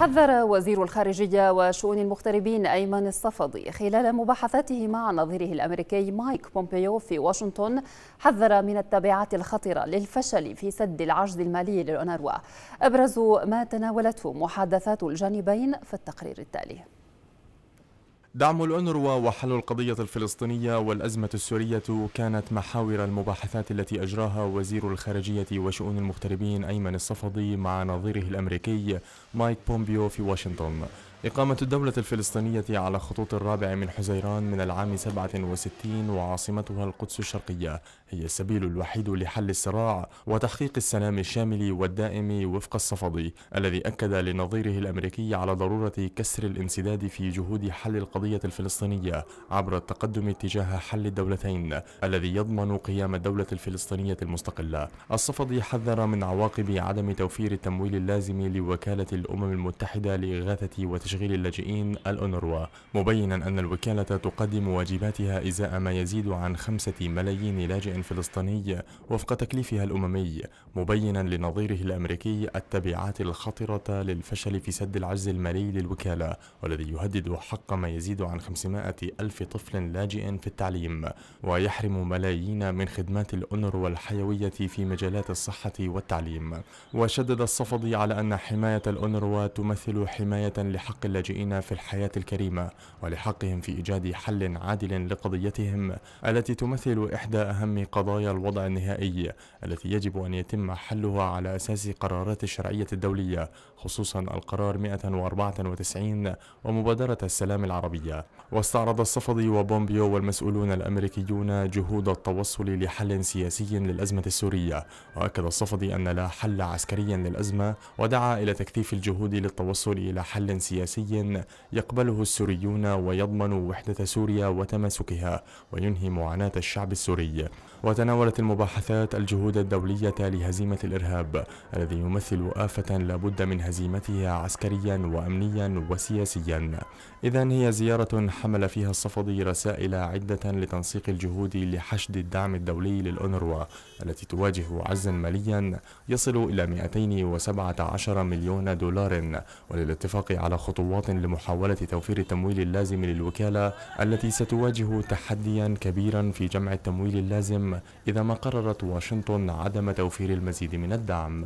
حذر وزير الخارجية وشؤون المغتربين أيمن الصفدي خلال مباحثاته مع نظيره الأمريكي مايك بومبيو في واشنطن حذر من التبعات الخطرة للفشل في سد العجز المالي للأونروا أبرز ما تناولته محادثات الجانبين في التقرير التالي دعم الأنروا وحل القضية الفلسطينية والأزمة السورية كانت محاور المباحثات التي أجراها وزير الخارجية وشؤون المغتربين أيمن الصفدي مع نظيره الأمريكي مايك بومبيو في واشنطن إقامة الدولة الفلسطينية على خطوط الرابع من حزيران من العام 67 وعاصمتها القدس الشرقية هي السبيل الوحيد لحل الصراع وتحقيق السلام الشامل والدائم وفق الصفدي الذي أكد لنظيره الأمريكي على ضرورة كسر الانسداد في جهود حل القضية الفلسطينية عبر التقدم اتجاه حل الدولتين الذي يضمن قيام الدولة الفلسطينية المستقلة الصفدي حذر من عواقب عدم توفير التمويل اللازم لوكالة الأمم المتحدة لإغاثة وتشغيل تشغيل اللاجئين الأونروا مبينا أن الوكالة تقدم واجباتها إزاء ما يزيد عن خمسة ملايين لاجئ فلسطيني وفق تكليفها الأممي مبينا لنظيره الأمريكي التبعات الخطرة للفشل في سد العجز المالي للوكالة والذي يهدد حق ما يزيد عن 500 ألف طفل لاجئ في التعليم ويحرم ملايين من خدمات الأونروا الحيوية في مجالات الصحة والتعليم وشدد الصفدي على أن حماية الأونروا تمثل حماية لحق حق اللاجئين في الحياة الكريمة ولحقهم في إيجاد حل عادل لقضيتهم التي تمثل إحدى أهم قضايا الوضع النهائي التي يجب أن يتم حلها على أساس قرارات الشرعية الدولية خصوصا القرار 194 ومبادرة السلام العربية واستعرض الصفدي وبومبيو والمسؤولون الأمريكيون جهود التوصل لحل سياسي للأزمة السورية وأكد الصفدي أن لا حل عسكري للأزمة ودعا إلى تكثيف الجهود للتوصل إلى حل سياسي سياسي يقبله السوريون ويضمن وحدة سوريا وتماسكها وينهي معاناة الشعب السوري وتناولت المباحثات الجهود الدولية لهزيمة الإرهاب الذي يمثل آفة لابد من هزيمتها عسكريا وأمنيا وسياسيا إذا هي زيارة حمل فيها الصفدي رسائل عدة لتنسيق الجهود لحشد الدعم الدولي للأونروا التي تواجه عجزا ماليا يصل إلى 217 مليون دولار وللاتفاق على خطوط خطوات لمحاولة توفير التمويل اللازم للوكالة التي ستواجه تحديا كبيرا في جمع التمويل اللازم إذا ما قررت واشنطن عدم توفير المزيد من الدعم